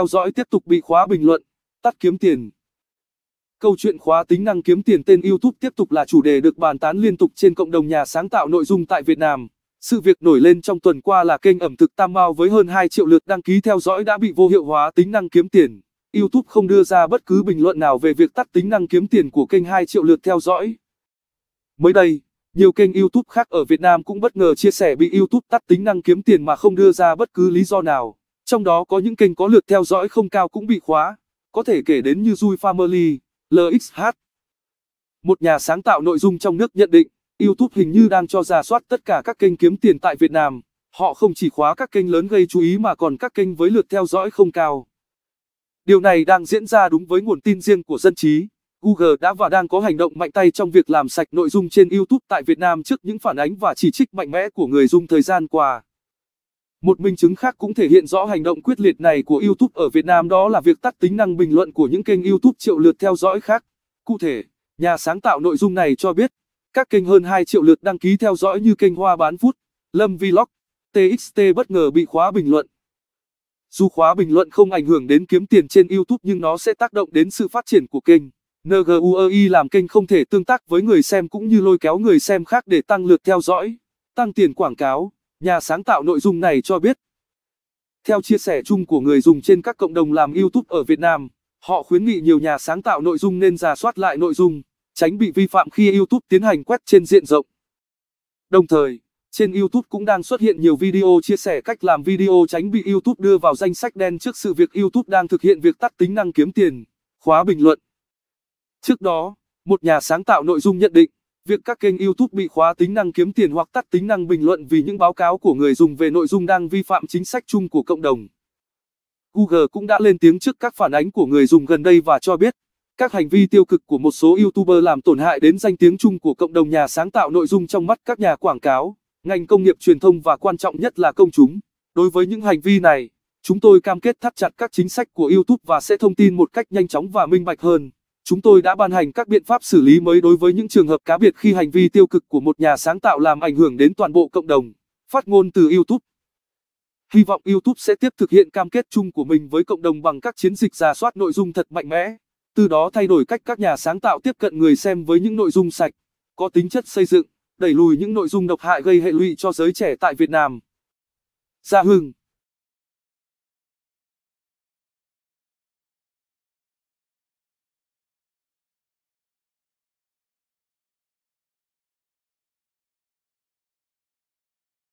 theo dõi tiếp tục bị khóa bình luận, tắt kiếm tiền. Câu chuyện khóa tính năng kiếm tiền tên YouTube tiếp tục là chủ đề được bàn tán liên tục trên cộng đồng nhà sáng tạo nội dung tại Việt Nam. Sự việc nổi lên trong tuần qua là kênh ẩm thực Tam Mao với hơn 2 triệu lượt đăng ký theo dõi đã bị vô hiệu hóa tính năng kiếm tiền. YouTube không đưa ra bất cứ bình luận nào về việc tắt tính năng kiếm tiền của kênh 2 triệu lượt theo dõi. Mới đây, nhiều kênh YouTube khác ở Việt Nam cũng bất ngờ chia sẻ bị YouTube tắt tính năng kiếm tiền mà không đưa ra bất cứ lý do nào. Trong đó có những kênh có lượt theo dõi không cao cũng bị khóa, có thể kể đến như Zui Family, LXH. Một nhà sáng tạo nội dung trong nước nhận định, YouTube hình như đang cho ra soát tất cả các kênh kiếm tiền tại Việt Nam. Họ không chỉ khóa các kênh lớn gây chú ý mà còn các kênh với lượt theo dõi không cao. Điều này đang diễn ra đúng với nguồn tin riêng của dân trí. Google đã và đang có hành động mạnh tay trong việc làm sạch nội dung trên YouTube tại Việt Nam trước những phản ánh và chỉ trích mạnh mẽ của người dùng thời gian qua. Một minh chứng khác cũng thể hiện rõ hành động quyết liệt này của YouTube ở Việt Nam đó là việc tắt tính năng bình luận của những kênh YouTube triệu lượt theo dõi khác. Cụ thể, nhà sáng tạo nội dung này cho biết, các kênh hơn 2 triệu lượt đăng ký theo dõi như kênh Hoa Bán Phút, Lâm Vlog, TXT bất ngờ bị khóa bình luận. Dù khóa bình luận không ảnh hưởng đến kiếm tiền trên YouTube nhưng nó sẽ tác động đến sự phát triển của kênh. NGUI e làm kênh không thể tương tác với người xem cũng như lôi kéo người xem khác để tăng lượt theo dõi, tăng tiền quảng cáo nhà sáng tạo nội dung này cho biết. Theo chia sẻ chung của người dùng trên các cộng đồng làm YouTube ở Việt Nam, họ khuyến nghị nhiều nhà sáng tạo nội dung nên giả soát lại nội dung, tránh bị vi phạm khi YouTube tiến hành quét trên diện rộng. Đồng thời, trên YouTube cũng đang xuất hiện nhiều video chia sẻ cách làm video tránh bị YouTube đưa vào danh sách đen trước sự việc YouTube đang thực hiện việc tắt tính năng kiếm tiền, khóa bình luận. Trước đó, một nhà sáng tạo nội dung nhận định Việc các kênh YouTube bị khóa tính năng kiếm tiền hoặc tắt tính năng bình luận vì những báo cáo của người dùng về nội dung đang vi phạm chính sách chung của cộng đồng. Google cũng đã lên tiếng trước các phản ánh của người dùng gần đây và cho biết, các hành vi tiêu cực của một số YouTuber làm tổn hại đến danh tiếng chung của cộng đồng nhà sáng tạo nội dung trong mắt các nhà quảng cáo, ngành công nghiệp truyền thông và quan trọng nhất là công chúng. Đối với những hành vi này, chúng tôi cam kết thắt chặt các chính sách của YouTube và sẽ thông tin một cách nhanh chóng và minh bạch hơn chúng tôi đã ban hành các biện pháp xử lý mới đối với những trường hợp cá biệt khi hành vi tiêu cực của một nhà sáng tạo làm ảnh hưởng đến toàn bộ cộng đồng. Phát ngôn từ YouTube Hy vọng YouTube sẽ tiếp thực hiện cam kết chung của mình với cộng đồng bằng các chiến dịch ra soát nội dung thật mạnh mẽ, từ đó thay đổi cách các nhà sáng tạo tiếp cận người xem với những nội dung sạch, có tính chất xây dựng, đẩy lùi những nội dung độc hại gây hệ lụy cho giới trẻ tại Việt Nam. Gia Hưng